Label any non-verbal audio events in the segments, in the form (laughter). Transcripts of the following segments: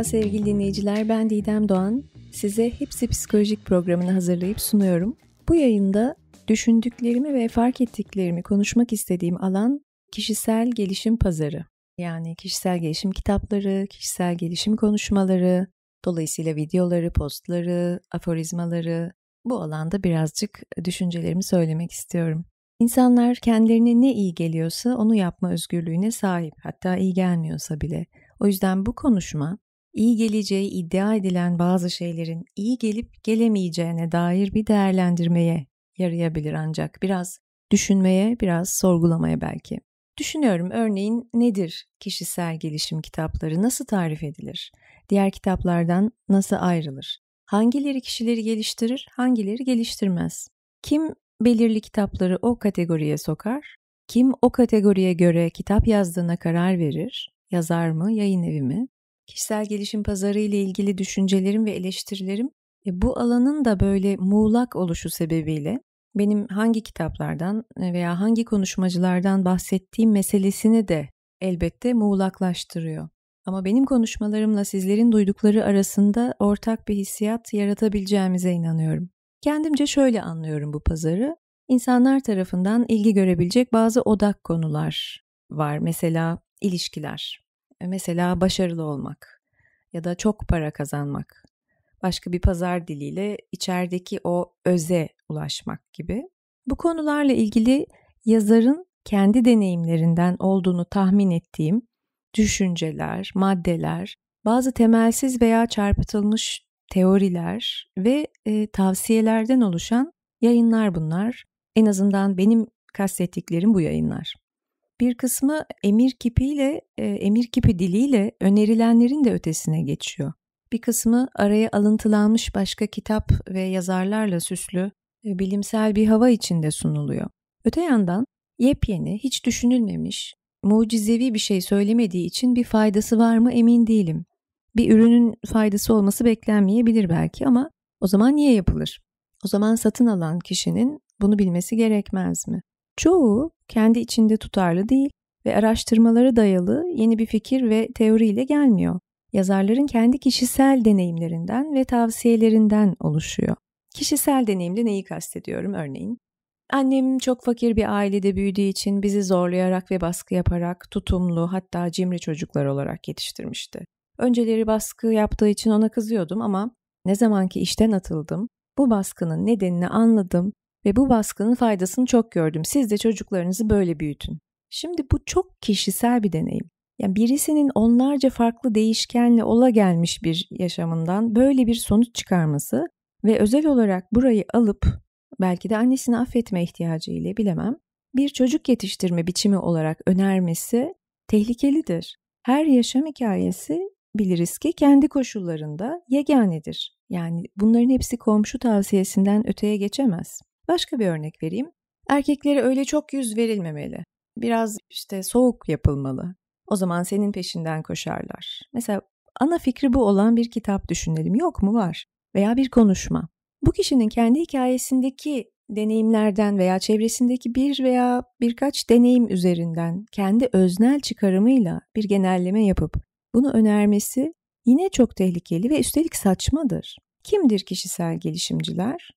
Merhaba sevgili dinleyiciler, ben Didem Doğan. Size Hepsi Psikolojik programını hazırlayıp sunuyorum. Bu yayında düşündüklerimi ve fark ettiklerimi konuşmak istediğim alan kişisel gelişim pazarı. Yani kişisel gelişim kitapları, kişisel gelişim konuşmaları, dolayısıyla videoları, postları, aforizmaları bu alanda birazcık düşüncelerimi söylemek istiyorum. İnsanlar kendilerine ne iyi geliyorsa onu yapma özgürlüğüne sahip, hatta iyi gelmiyorsa bile. O yüzden bu konuşma iyi geleceği iddia edilen bazı şeylerin iyi gelip gelemeyeceğine dair bir değerlendirmeye yarayabilir ancak biraz düşünmeye, biraz sorgulamaya belki. Düşünüyorum örneğin nedir kişisel gelişim kitapları, nasıl tarif edilir? Diğer kitaplardan nasıl ayrılır? Hangileri kişileri geliştirir, hangileri geliştirmez? Kim belirli kitapları o kategoriye sokar? Kim o kategoriye göre kitap yazdığına karar verir? Yazar mı, yayın evi mi? kişisel gelişim pazarı ile ilgili düşüncelerim ve eleştirilerim e, bu alanın da böyle muğlak oluşu sebebiyle benim hangi kitaplardan e, veya hangi konuşmacılardan bahsettiğim meselesini de elbette muğlaklaştırıyor. Ama benim konuşmalarımla sizlerin duydukları arasında ortak bir hissiyat yaratabileceğimize inanıyorum. Kendimce şöyle anlıyorum bu pazarı. İnsanlar tarafından ilgi görebilecek bazı odak konular var. Mesela ilişkiler, e, mesela başarılı olmak ya da çok para kazanmak, başka bir pazar diliyle içerideki o öze ulaşmak gibi. Bu konularla ilgili yazarın kendi deneyimlerinden olduğunu tahmin ettiğim düşünceler, maddeler, bazı temelsiz veya çarpıtılmış teoriler ve e, tavsiyelerden oluşan yayınlar bunlar. En azından benim kastettiklerim bu yayınlar bir kısmı emir kipiyle, e, emir kipi diliyle önerilenlerin de ötesine geçiyor. Bir kısmı araya alıntılanmış başka kitap ve yazarlarla süslü e, bilimsel bir hava içinde sunuluyor. Öte yandan yepyeni, hiç düşünülmemiş, mucizevi bir şey söylemediği için bir faydası var mı emin değilim. Bir ürünün faydası olması beklenmeyebilir belki ama o zaman niye yapılır? O zaman satın alan kişinin bunu bilmesi gerekmez mi? Çoğu kendi içinde tutarlı değil ve araştırmaları dayalı yeni bir fikir ve teoriyle gelmiyor. Yazarların kendi kişisel deneyimlerinden ve tavsiyelerinden oluşuyor. Kişisel deneyimde neyi kastediyorum örneğin? Annem çok fakir bir ailede büyüdüğü için bizi zorlayarak ve baskı yaparak tutumlu hatta cimri çocuklar olarak yetiştirmişti. Önceleri baskı yaptığı için ona kızıyordum ama ne zaman ki işten atıldım, bu baskının nedenini anladım ve bu baskının faydasını çok gördüm. Siz de çocuklarınızı böyle büyütün. Şimdi bu çok kişisel bir deneyim. Yani birisinin onlarca farklı değişkenle ola gelmiş bir yaşamından böyle bir sonuç çıkarması ve özel olarak burayı alıp belki de annesini affetme ihtiyacı ile bilemem bir çocuk yetiştirme biçimi olarak önermesi tehlikelidir. Her yaşam hikayesi biliriz ki kendi koşullarında yeganedir. Yani bunların hepsi komşu tavsiyesinden öteye geçemez. Başka bir örnek vereyim. Erkeklere öyle çok yüz verilmemeli. Biraz işte soğuk yapılmalı. O zaman senin peşinden koşarlar. Mesela ana fikri bu olan bir kitap düşünelim. Yok mu var? Veya bir konuşma. Bu kişinin kendi hikayesindeki deneyimlerden veya çevresindeki bir veya birkaç deneyim üzerinden kendi öznel çıkarımıyla bir genelleme yapıp bunu önermesi yine çok tehlikeli ve üstelik saçmadır. Kimdir kişisel gelişimciler?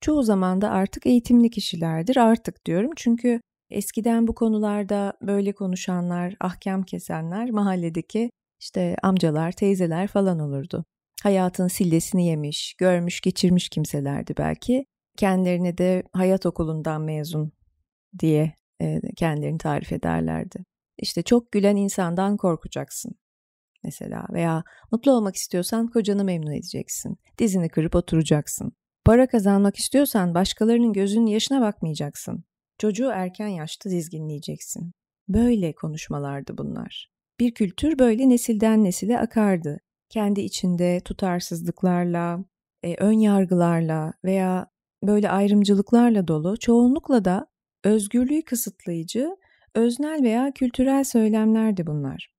çoğu zaman da artık eğitimli kişilerdir. Artık diyorum çünkü eskiden bu konularda böyle konuşanlar, ahkam kesenler mahalledeki işte amcalar, teyzeler falan olurdu. Hayatın sillesini yemiş, görmüş, geçirmiş kimselerdi belki. Kendilerine de hayat okulundan mezun diye e, kendilerini tarif ederlerdi. İşte çok gülen insandan korkacaksın mesela veya mutlu olmak istiyorsan kocanı memnun edeceksin. Dizini kırıp oturacaksın. Para kazanmak istiyorsan başkalarının gözünün yaşına bakmayacaksın. Çocuğu erken yaşta dizginleyeceksin. Böyle konuşmalardı bunlar. Bir kültür böyle nesilden nesile akardı. Kendi içinde tutarsızlıklarla, e, ön yargılarla veya böyle ayrımcılıklarla dolu, çoğunlukla da özgürlüğü kısıtlayıcı, öznel veya kültürel söylemlerdi bunlar.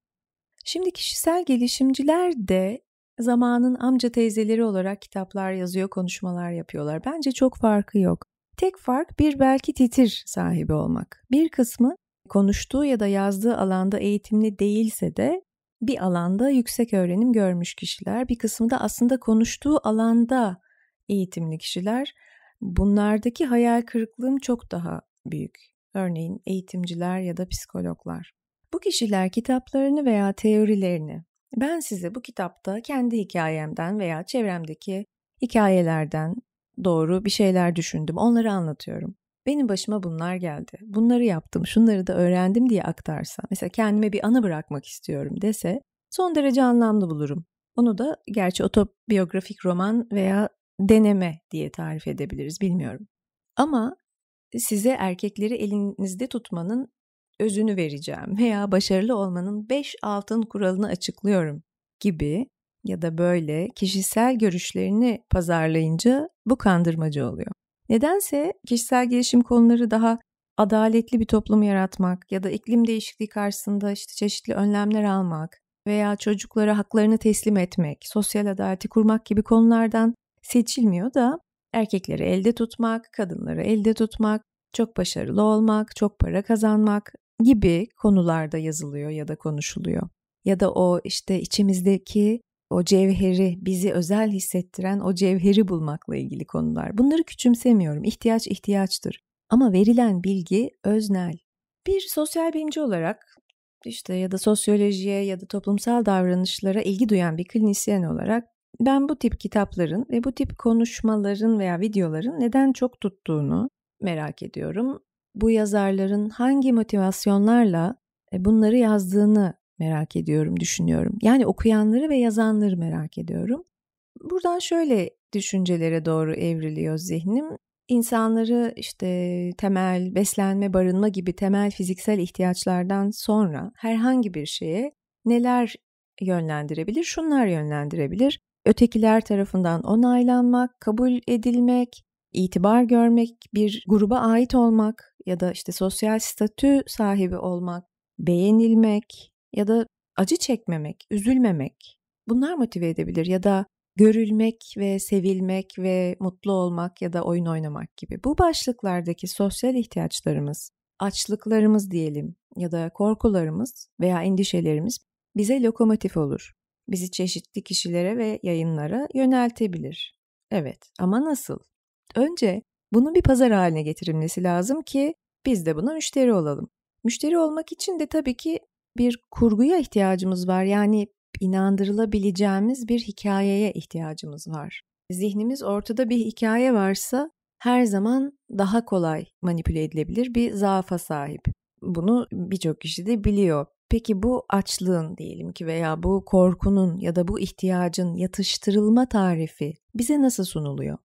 Şimdi kişisel gelişimciler de zamanın amca teyzeleri olarak kitaplar yazıyor, konuşmalar yapıyorlar. Bence çok farkı yok. Tek fark bir belki titir sahibi olmak. Bir kısmı konuştuğu ya da yazdığı alanda eğitimli değilse de bir alanda yüksek öğrenim görmüş kişiler, bir kısmı da aslında konuştuğu alanda eğitimli kişiler. Bunlardaki hayal kırıklığım çok daha büyük. Örneğin eğitimciler ya da psikologlar. Bu kişiler kitaplarını veya teorilerini ben size bu kitapta kendi hikayemden veya çevremdeki hikayelerden doğru bir şeyler düşündüm. Onları anlatıyorum. Benim başıma bunlar geldi. Bunları yaptım, şunları da öğrendim diye aktarsa, mesela kendime bir anı bırakmak istiyorum dese son derece anlamlı bulurum. Onu da gerçi otobiyografik roman veya deneme diye tarif edebiliriz bilmiyorum. Ama size erkekleri elinizde tutmanın özünü vereceğim veya başarılı olmanın 5 altın kuralını açıklıyorum gibi ya da böyle kişisel görüşlerini pazarlayınca bu kandırmacı oluyor. Nedense kişisel gelişim konuları daha adaletli bir toplum yaratmak ya da iklim değişikliği karşısında işte çeşitli önlemler almak veya çocuklara haklarını teslim etmek, sosyal adaleti kurmak gibi konulardan seçilmiyor da erkekleri elde tutmak, kadınları elde tutmak, çok başarılı olmak, çok para kazanmak, gibi konularda yazılıyor ya da konuşuluyor. Ya da o işte içimizdeki o cevheri, bizi özel hissettiren o cevheri bulmakla ilgili konular. Bunları küçümsemiyorum. İhtiyaç ihtiyaçtır. Ama verilen bilgi öznel. Bir sosyal bilimci olarak işte ya da sosyolojiye ya da toplumsal davranışlara ilgi duyan bir klinisyen olarak ben bu tip kitapların ve bu tip konuşmaların veya videoların neden çok tuttuğunu merak ediyorum bu yazarların hangi motivasyonlarla e, bunları yazdığını merak ediyorum, düşünüyorum. Yani okuyanları ve yazanları merak ediyorum. Buradan şöyle düşüncelere doğru evriliyor zihnim. İnsanları işte temel beslenme, barınma gibi temel fiziksel ihtiyaçlardan sonra herhangi bir şeye neler yönlendirebilir? Şunlar yönlendirebilir. Ötekiler tarafından onaylanmak, kabul edilmek, itibar görmek, bir gruba ait olmak, ya da işte sosyal statü sahibi olmak, beğenilmek ya da acı çekmemek, üzülmemek bunlar motive edebilir ya da görülmek ve sevilmek ve mutlu olmak ya da oyun oynamak gibi. Bu başlıklardaki sosyal ihtiyaçlarımız, açlıklarımız diyelim ya da korkularımız veya endişelerimiz bize lokomotif olur. Bizi çeşitli kişilere ve yayınlara yöneltebilir. Evet ama nasıl? Önce bunun bir pazar haline getirilmesi lazım ki biz de buna müşteri olalım. Müşteri olmak için de tabii ki bir kurguya ihtiyacımız var. Yani inandırılabileceğimiz bir hikayeye ihtiyacımız var. Zihnimiz ortada bir hikaye varsa her zaman daha kolay manipüle edilebilir bir zaafa sahip. Bunu birçok kişi de biliyor. Peki bu açlığın diyelim ki veya bu korkunun ya da bu ihtiyacın yatıştırılma tarifi bize nasıl sunuluyor?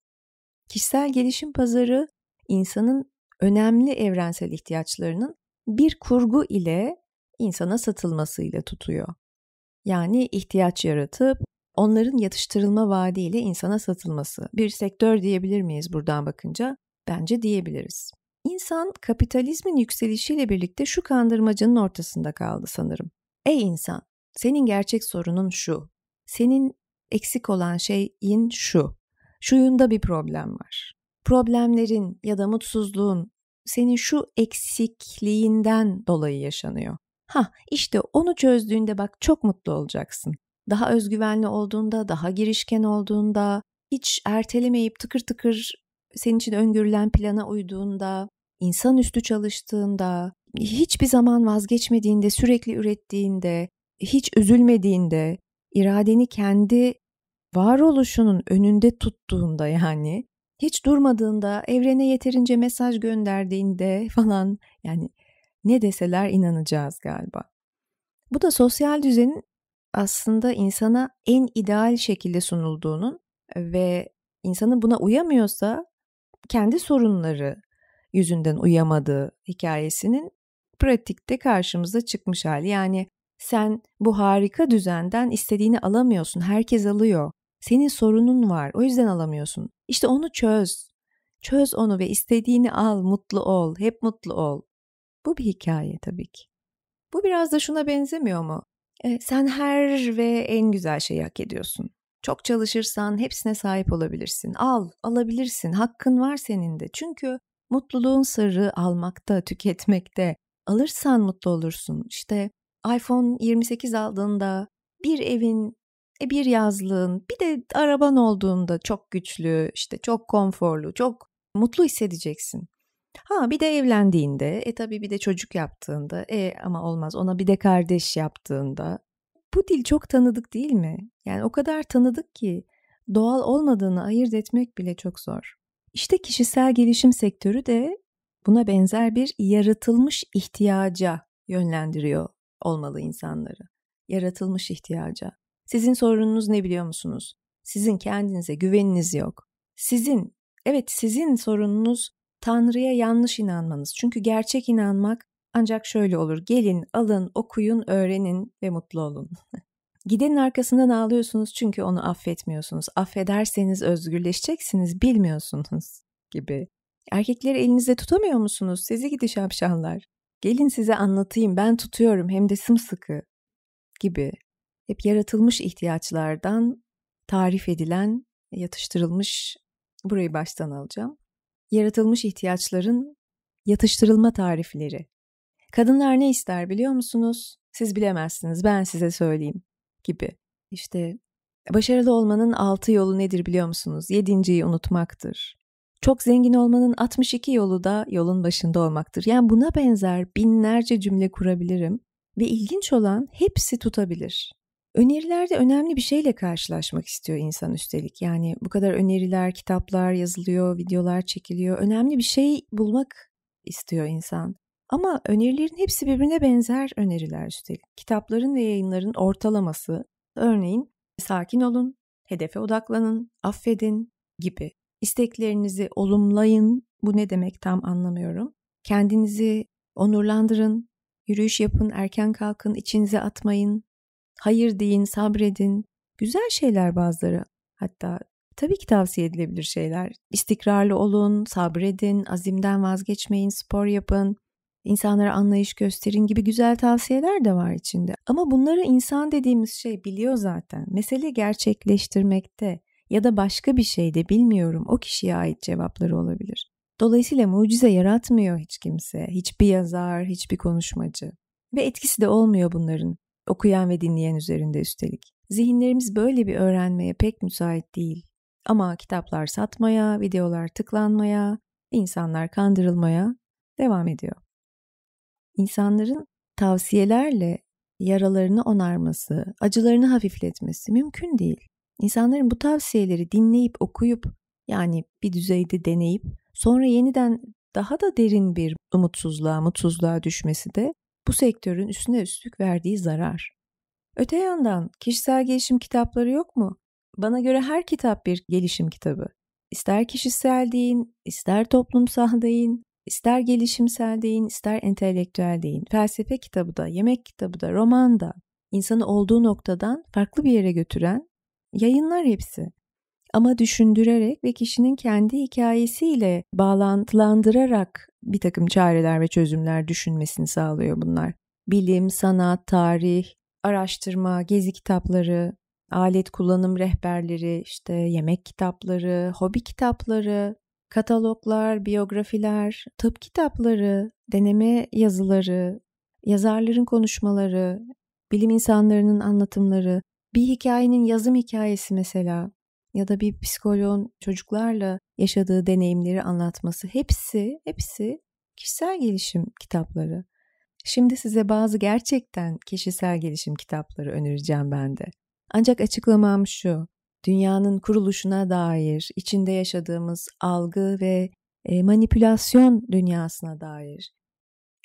Kişisel gelişim pazarı insanın önemli evrensel ihtiyaçlarının bir kurgu ile insana satılmasıyla tutuyor. Yani ihtiyaç yaratıp onların yatıştırılma vaadiyle insana satılması. Bir sektör diyebilir miyiz buradan bakınca? Bence diyebiliriz. İnsan kapitalizmin yükselişiyle birlikte şu kandırmacanın ortasında kaldı sanırım. Ey insan, senin gerçek sorunun şu. Senin eksik olan şeyin şu şuyunda bir problem var. Problemlerin ya da mutsuzluğun senin şu eksikliğinden dolayı yaşanıyor. Ha işte onu çözdüğünde bak çok mutlu olacaksın. Daha özgüvenli olduğunda, daha girişken olduğunda, hiç ertelemeyip tıkır tıkır senin için öngörülen plana uyduğunda, insanüstü çalıştığında, hiçbir zaman vazgeçmediğinde, sürekli ürettiğinde, hiç üzülmediğinde, iradeni kendi varoluşunun önünde tuttuğunda yani hiç durmadığında, evrene yeterince mesaj gönderdiğinde falan yani ne deseler inanacağız galiba. Bu da sosyal düzenin aslında insana en ideal şekilde sunulduğunun ve insanın buna uyamıyorsa kendi sorunları yüzünden uyamadığı hikayesinin pratikte karşımıza çıkmış hali. Yani sen bu harika düzenden istediğini alamıyorsun, herkes alıyor. Senin sorunun var. O yüzden alamıyorsun. İşte onu çöz. Çöz onu ve istediğini al, mutlu ol, hep mutlu ol. Bu bir hikaye tabii ki. Bu biraz da şuna benzemiyor mu? E, sen her ve en güzel şeyi hak ediyorsun. Çok çalışırsan hepsine sahip olabilirsin. Al, alabilirsin. Hakkın var senin de. Çünkü mutluluğun sırrı almakta, tüketmekte. Alırsan mutlu olursun. İşte iPhone 28 aldığında bir evin e, bir yazlığın bir de araban olduğunda çok güçlü, işte çok konforlu, çok mutlu hissedeceksin. Ha bir de evlendiğinde, e tabii bir de çocuk yaptığında, e ama olmaz ona bir de kardeş yaptığında. Bu dil çok tanıdık değil mi? Yani o kadar tanıdık ki doğal olmadığını ayırt etmek bile çok zor. İşte kişisel gelişim sektörü de buna benzer bir yaratılmış ihtiyaca yönlendiriyor olmalı insanları. Yaratılmış ihtiyaca. Sizin sorununuz ne biliyor musunuz? Sizin kendinize güveniniz yok. Sizin, evet sizin sorununuz Tanrı'ya yanlış inanmanız. Çünkü gerçek inanmak ancak şöyle olur. Gelin, alın, okuyun, öğrenin ve mutlu olun. (laughs) Gidenin arkasından ağlıyorsunuz çünkü onu affetmiyorsunuz. Affederseniz özgürleşeceksiniz, bilmiyorsunuz (laughs) gibi. Erkekleri elinizde tutamıyor musunuz? Sizi gidi şapşallar. Gelin size anlatayım, ben tutuyorum hem de sımsıkı gibi hep yaratılmış ihtiyaçlardan tarif edilen, yatıştırılmış, burayı baştan alacağım. Yaratılmış ihtiyaçların yatıştırılma tarifleri. Kadınlar ne ister biliyor musunuz? Siz bilemezsiniz, ben size söyleyeyim gibi. İşte başarılı olmanın altı yolu nedir biliyor musunuz? Yedinciyi unutmaktır. Çok zengin olmanın 62 yolu da yolun başında olmaktır. Yani buna benzer binlerce cümle kurabilirim ve ilginç olan hepsi tutabilir. Önerilerde önemli bir şeyle karşılaşmak istiyor insan üstelik. Yani bu kadar öneriler, kitaplar yazılıyor, videolar çekiliyor. Önemli bir şey bulmak istiyor insan. Ama önerilerin hepsi birbirine benzer öneriler üstelik. Kitapların ve yayınların ortalaması, örneğin sakin olun, hedefe odaklanın, affedin gibi. İsteklerinizi olumlayın, bu ne demek tam anlamıyorum. Kendinizi onurlandırın, yürüyüş yapın, erken kalkın, içinize atmayın, Hayır deyin, sabredin. Güzel şeyler bazıları. Hatta tabii ki tavsiye edilebilir şeyler. İstikrarlı olun, sabredin, azimden vazgeçmeyin, spor yapın, insanlara anlayış gösterin gibi güzel tavsiyeler de var içinde. Ama bunları insan dediğimiz şey biliyor zaten. Mesele gerçekleştirmekte ya da başka bir şeyde bilmiyorum o kişiye ait cevapları olabilir. Dolayısıyla mucize yaratmıyor hiç kimse, hiçbir yazar, hiçbir konuşmacı. Ve etkisi de olmuyor bunların. Okuyan ve dinleyen üzerinde üstelik. Zihinlerimiz böyle bir öğrenmeye pek müsait değil. Ama kitaplar satmaya, videolar tıklanmaya, insanlar kandırılmaya devam ediyor. İnsanların tavsiyelerle yaralarını onarması, acılarını hafifletmesi mümkün değil. İnsanların bu tavsiyeleri dinleyip okuyup yani bir düzeyde deneyip sonra yeniden daha da derin bir umutsuzluğa, mutsuzluğa düşmesi de bu sektörün üstüne üstlük verdiği zarar. Öte yandan kişisel gelişim kitapları yok mu? Bana göre her kitap bir gelişim kitabı. İster kişisel deyin, ister toplumsal deyin, ister gelişimsel deyin, ister entelektüel deyin. Felsefe kitabı da, yemek kitabı da, roman da, insanı olduğu noktadan farklı bir yere götüren yayınlar hepsi ama düşündürerek ve kişinin kendi hikayesiyle bağlantılandırarak bir takım çareler ve çözümler düşünmesini sağlıyor bunlar. Bilim, sanat, tarih, araştırma, gezi kitapları, alet kullanım rehberleri, işte yemek kitapları, hobi kitapları, kataloglar, biyografiler, tıp kitapları, deneme yazıları, yazarların konuşmaları, bilim insanlarının anlatımları, bir hikayenin yazım hikayesi mesela ya da bir psikoloğun çocuklarla yaşadığı deneyimleri anlatması hepsi hepsi kişisel gelişim kitapları. Şimdi size bazı gerçekten kişisel gelişim kitapları önereceğim ben de. Ancak açıklamam şu. Dünyanın kuruluşuna dair, içinde yaşadığımız algı ve e, manipülasyon dünyasına dair,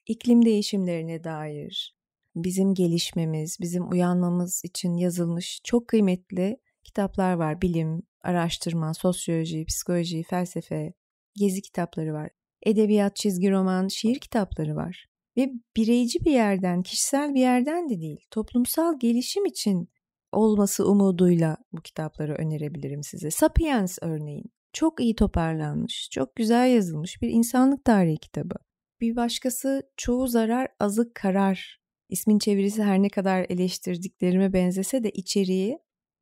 iklim değişimlerine dair, bizim gelişmemiz, bizim uyanmamız için yazılmış çok kıymetli kitaplar var. Bilim, araştırma, sosyoloji, psikoloji, felsefe, gezi kitapları var. Edebiyat, çizgi roman, şiir kitapları var. Ve bireyci bir yerden, kişisel bir yerden de değil, toplumsal gelişim için olması umuduyla bu kitapları önerebilirim size. Sapiens örneğin çok iyi toparlanmış, çok güzel yazılmış bir insanlık tarihi kitabı. Bir başkası Çoğu Zarar Azı Karar. İsmin çevirisi her ne kadar eleştirdiklerime benzese de içeriği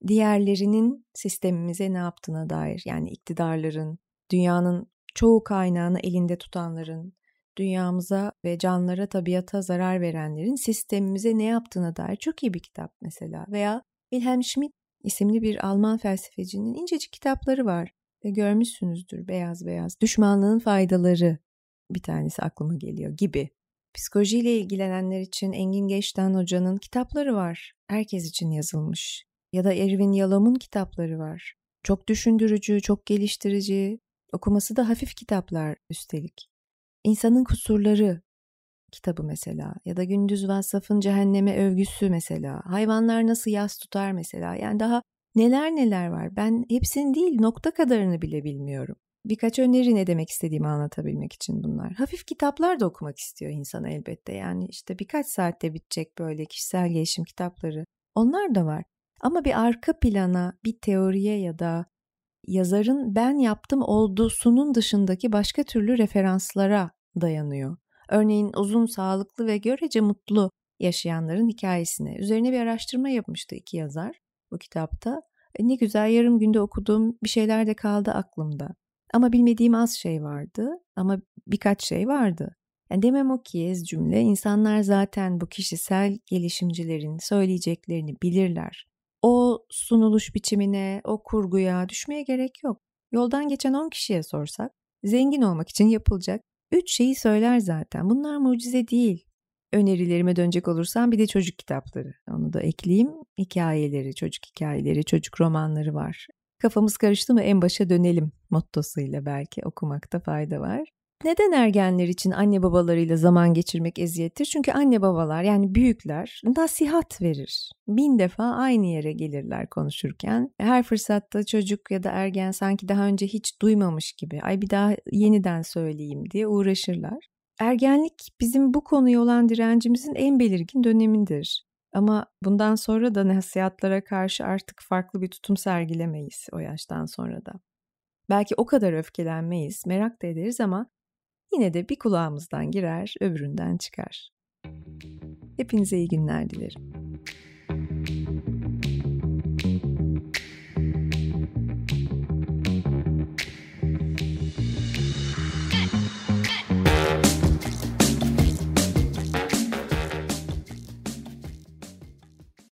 diğerlerinin sistemimize ne yaptığına dair yani iktidarların, dünyanın çoğu kaynağını elinde tutanların, dünyamıza ve canlara, tabiata zarar verenlerin sistemimize ne yaptığına dair çok iyi bir kitap mesela. Veya Wilhelm Schmidt isimli bir Alman felsefecinin incecik kitapları var. Ve görmüşsünüzdür beyaz beyaz. Düşmanlığın faydaları bir tanesi aklıma geliyor gibi. Psikolojiyle ilgilenenler için Engin Geçten Hoca'nın kitapları var. Herkes için yazılmış ya da Erwin Yalom'un kitapları var. Çok düşündürücü, çok geliştirici, okuması da hafif kitaplar üstelik. İnsanın Kusurları kitabı mesela ya da Gündüz Vassaf'ın Cehenneme Övgüsü mesela, Hayvanlar Nasıl Yas Tutar mesela. Yani daha neler neler var. Ben hepsini değil nokta kadarını bile bilmiyorum. Birkaç öneri ne demek istediğimi anlatabilmek için bunlar. Hafif kitaplar da okumak istiyor insan elbette. Yani işte birkaç saatte bitecek böyle kişisel gelişim kitapları. Onlar da var. Ama bir arka plana, bir teoriye ya da yazarın ben yaptım oldusunun dışındaki başka türlü referanslara dayanıyor. Örneğin uzun, sağlıklı ve görece mutlu yaşayanların hikayesine. Üzerine bir araştırma yapmıştı iki yazar bu kitapta. E ne güzel yarım günde okudum, bir şeyler de kaldı aklımda. Ama bilmediğim az şey vardı ama birkaç şey vardı. Yani demem o ki ez cümle insanlar zaten bu kişisel gelişimcilerin söyleyeceklerini bilirler o sunuluş biçimine, o kurguya düşmeye gerek yok. Yoldan geçen 10 kişiye sorsak, zengin olmak için yapılacak 3 şeyi söyler zaten. Bunlar mucize değil. Önerilerime dönecek olursam bir de çocuk kitapları. Onu da ekleyeyim. Hikayeleri, çocuk hikayeleri, çocuk romanları var. Kafamız karıştı mı en başa dönelim mottosuyla belki okumakta fayda var. Neden ergenler için anne babalarıyla zaman geçirmek eziyettir? Çünkü anne babalar yani büyükler nasihat verir. Bin defa aynı yere gelirler konuşurken. Her fırsatta çocuk ya da ergen sanki daha önce hiç duymamış gibi ay bir daha yeniden söyleyeyim diye uğraşırlar. Ergenlik bizim bu konuya olan direncimizin en belirgin dönemidir. Ama bundan sonra da nasihatlara karşı artık farklı bir tutum sergilemeyiz o yaştan sonra da. Belki o kadar öfkelenmeyiz, merak da ederiz ama yine de bir kulağımızdan girer, öbüründen çıkar. Hepinize iyi günler dilerim.